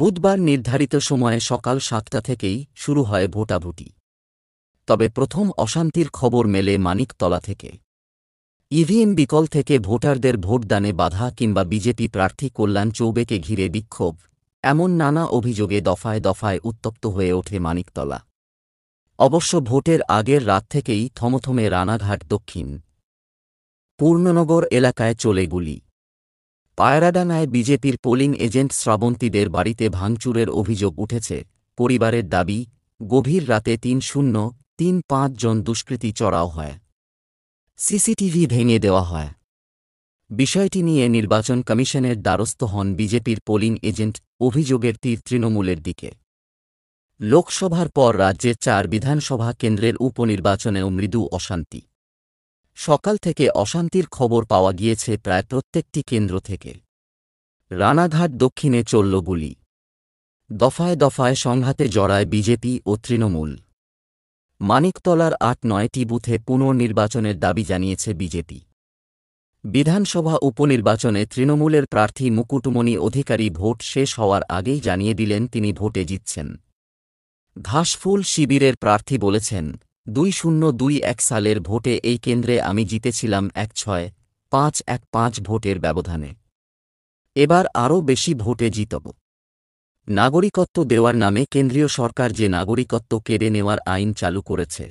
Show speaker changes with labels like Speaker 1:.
Speaker 1: বুধবার নির্ধারিত সময়ে সকাল সাতটা থেকেই শুরু হয় ভোটাভুটি তবে প্রথম অশান্তির খবর মেলে মানিকতলা থেকে ইভিএম বিকল থেকে ভোটারদের ভোটদানে বাধা কিংবা বিজেপি প্রার্থী কল্যাণ চৌবেকে ঘিরে বিক্ষোভ এমন নানা অভিযোগে দফায় দফায় উত্তপ্ত হয়ে ওঠে মানিকতলা অবশ্য ভোটের আগের রাত থেকেই থমথমে রানাঘাট দক্ষিণ পূর্ণনগর এলাকায় চলে গুলি পায়রাডাঙায় বিজেপির পোলিং এজেন্ট শ্রাবন্তীদের বাড়িতে ভাঙচুরের অভিযোগ উঠেছে পরিবারের দাবি গভীর রাতে তিন শূন্য তিন পাঁচ জন দুষ্কৃতী চড়াও হয় সিসিটিভি ভেঙে দেওয়া হয় বিষয়টি নিয়ে নির্বাচন কমিশনের দ্বারস্থ হন বিজেপির পোলিং এজেন্ট অভিযোগের তীর তৃণমূলের দিকে লোকসভার পর রাজ্যের চার বিধানসভা কেন্দ্রের উপনির্বাচনেও মৃদু অশান্তি সকাল থেকে অশান্তির খবর পাওয়া গিয়েছে প্রায় প্রত্যেকটি কেন্দ্র থেকে রানাঘাট দক্ষিণে চলল গুলি দফায় দফায় সংঘাতে জড়ায় বিজেপি ও তৃণমূল মানিকতলার আট নয়টি বুথে পুনর্নির্বাচনের দাবি জানিয়েছে বিজেপি বিধানসভা উপনির্বাচনে তৃণমূলের প্রার্থী মুকুটমণি অধিকারী ভোট শেষ হওয়ার আগেই জানিয়ে দিলেন তিনি ভোটে জিতছেন ঘাসফুল শিবিরের প্রার্থী বলেছেন দুই শূন্য দুই এক সালের ভোটে এই কেন্দ্রে আমি জিতেছিলাম এক ছয় পাঁচ এক পাঁচ ভোটের ব্যবধানে এবার আরও বেশি ভোটে জিতব নাগরিকত্ব দেওয়ার নামে কেন্দ্রীয় সরকার যে নাগরিকত্ব কেড়ে নেওয়ার আইন চালু করেছে